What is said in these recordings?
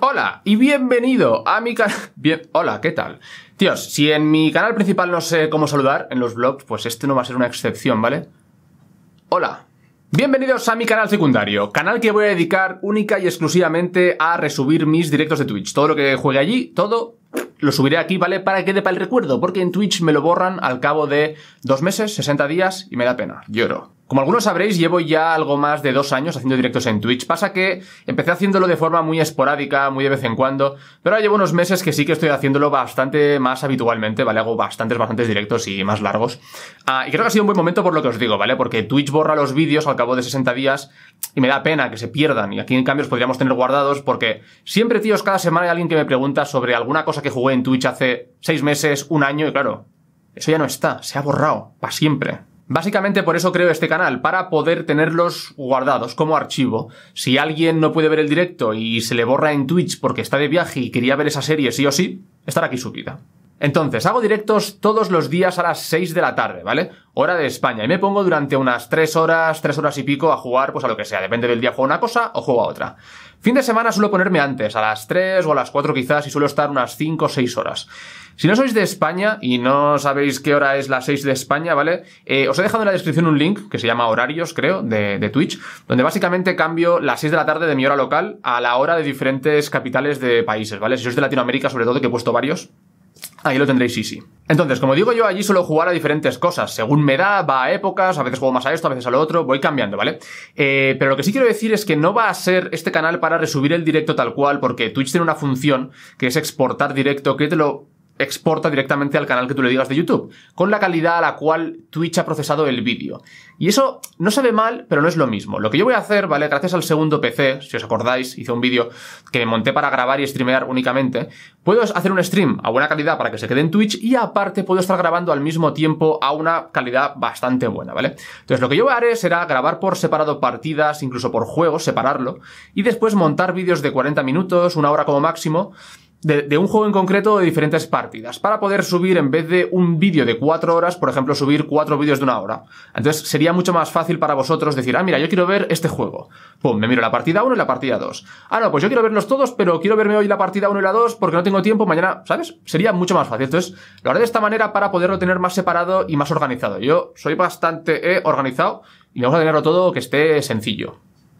Hola y bienvenido a mi canal. Bien, hola, ¿qué tal? Tíos, si en mi canal principal no sé cómo saludar en los vlogs, pues este no va a ser una excepción, ¿vale? Hola. Bienvenidos a mi canal secundario, canal que voy a dedicar única y exclusivamente a resubir mis directos de Twitch. Todo lo que juegue allí, todo lo subiré aquí, ¿vale? Para que quede para el recuerdo, porque en Twitch me lo borran al cabo de dos meses, 60 días, y me da pena. Lloro. Como algunos sabréis, llevo ya algo más de dos años haciendo directos en Twitch. Pasa que empecé haciéndolo de forma muy esporádica, muy de vez en cuando, pero ahora llevo unos meses que sí que estoy haciéndolo bastante más habitualmente, ¿vale? Hago bastantes, bastantes directos y más largos. Ah, y creo que ha sido un buen momento por lo que os digo, ¿vale? Porque Twitch borra los vídeos al cabo de 60 días y me da pena que se pierdan. Y aquí en cambio os podríamos tener guardados porque siempre, tíos, cada semana hay alguien que me pregunta sobre alguna cosa que jugué en Twitch hace seis meses, un año, y claro, eso ya no está, se ha borrado, para siempre. Básicamente por eso creo este canal, para poder tenerlos guardados como archivo. Si alguien no puede ver el directo y se le borra en Twitch porque está de viaje y quería ver esa serie sí o sí, estará aquí su vida. Entonces, hago directos todos los días a las 6 de la tarde, ¿vale? Hora de España. Y me pongo durante unas 3 horas, 3 horas y pico a jugar, pues a lo que sea. Depende del día, juego una cosa o juego a otra. Fin de semana suelo ponerme antes, a las 3 o a las 4 quizás, y suelo estar unas 5 o 6 horas. Si no sois de España y no sabéis qué hora es las 6 de España, ¿vale? Eh, os he dejado en la descripción un link que se llama horarios, creo, de, de, Twitch, donde básicamente cambio las 6 de la tarde de mi hora local a la hora de diferentes capitales de países, ¿vale? Si sois de Latinoamérica, sobre todo, que he puesto varios, Ahí lo tendréis easy. Entonces, como digo yo, allí suelo jugar a diferentes cosas. Según me da, va a épocas, a veces juego más a esto, a veces a lo otro, voy cambiando, ¿vale? Eh, pero lo que sí quiero decir es que no va a ser este canal para resubir el directo tal cual, porque Twitch tiene una función que es exportar directo, que te lo exporta directamente al canal que tú le digas de YouTube, con la calidad a la cual Twitch ha procesado el vídeo. Y eso no se ve mal, pero no es lo mismo. Lo que yo voy a hacer, ¿vale? Gracias al segundo PC, si os acordáis, hice un vídeo que monté para grabar y streamear únicamente. Puedo hacer un stream a buena calidad para que se quede en Twitch y aparte puedo estar grabando al mismo tiempo a una calidad bastante buena, ¿vale? Entonces lo que yo haré será grabar por separado partidas, incluso por juegos, separarlo, y después montar vídeos de 40 minutos, una hora como máximo, de, un juego en concreto de diferentes partidas, para poder subir en vez de un vídeo de cuatro horas, por ejemplo, subir cuatro vídeos de una hora. Entonces sería mucho más fácil para vosotros decir, ah, mira, yo quiero ver este juego. Pum, me miro la partida 1 y la partida 2. Ah, no, pues yo quiero verlos todos, pero quiero verme hoy la partida 1 y la 2 porque no tengo tiempo, mañana, ¿sabes? Sería mucho más fácil. Entonces, lo haré de esta manera para poderlo tener más separado y más organizado. Yo soy bastante eh, organizado y vamos a tenerlo todo que esté sencillo.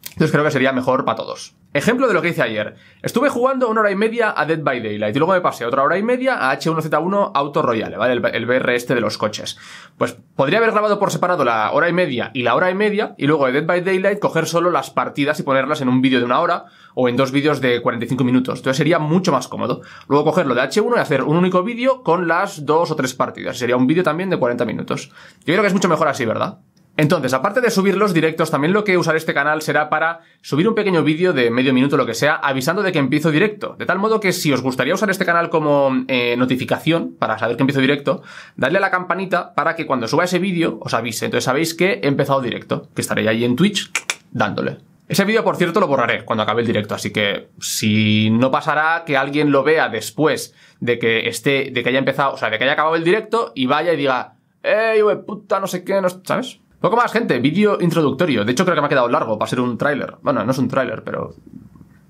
Entonces creo que sería mejor para todos. Ejemplo de lo que hice ayer. Estuve jugando una hora y media a Dead by Daylight y luego me pasé otra hora y media a H1Z1 Auto Royale, ¿vale? El, BR este de los coches. Pues podría haber grabado por separado la hora y media y la hora y media y luego de Dead by Daylight coger solo las partidas y ponerlas en un vídeo de una hora o en dos vídeos de 45 minutos. Entonces sería mucho más cómodo. Luego cogerlo de H1 y hacer un único vídeo con las dos o tres partidas. Sería un vídeo también de 40 minutos. Yo creo que es mucho mejor así, ¿verdad? Entonces, aparte de subir los directos, también lo que usaré este canal será para subir un pequeño vídeo de medio minuto, lo que sea, avisando de que empiezo directo. De tal modo que si os gustaría usar este canal como eh, notificación para saber que empiezo directo, dadle a la campanita para que cuando suba ese vídeo os avise. Entonces sabéis que he empezado directo, que estaré ahí en Twitch dándole. Ese vídeo, por cierto, lo borraré cuando acabe el directo, así que si no pasará que alguien lo vea después de que esté, de que haya empezado, o sea, de que haya acabado el directo y vaya y diga, ¡Ey, puta, no sé qué, no, ¿sabes? Poco más, gente. Vídeo introductorio. De hecho, creo que me ha quedado largo para ser un tráiler. Bueno, no es un tráiler, pero...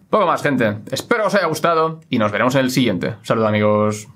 Poco más, gente. Espero os haya gustado y nos veremos en el siguiente. Saludos, amigos.